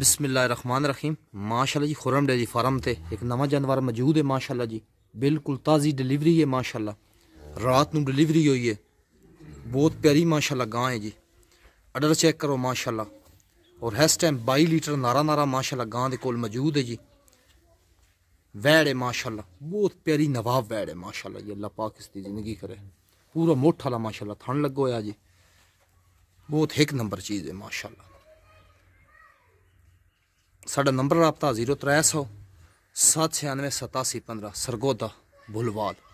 बिस्मिल रखमान रखीम माशाला जी Khurram dairy farm ते एक नवा जानवर मौजूद है माशाला जी बिल्कुल ताज़ी डिलीवरी है माशाला रात को डिलीवरी हुई है बहुत प्यारी माशाला गां है जी अडर चेक करो माशाला और इस टाइम बई लीटर नारा नारा माशाला गां के कोल मौजूद है जी वैड़ है माशाला बहुत प्यारी नवाब वैड़ है माशाला जी अल्लाह पाक इसकी जिंदगी करे पूरा मुठ वाला माशाला ठंड लगो है जी बहुत एक नंबर चीज़ है माशाला ਸਾਡਾ ਨੰਬਰ ਰਾਬਤਾ 0300 796 ਸਰਗੋਦਾ ਬੁਲਵਾਲ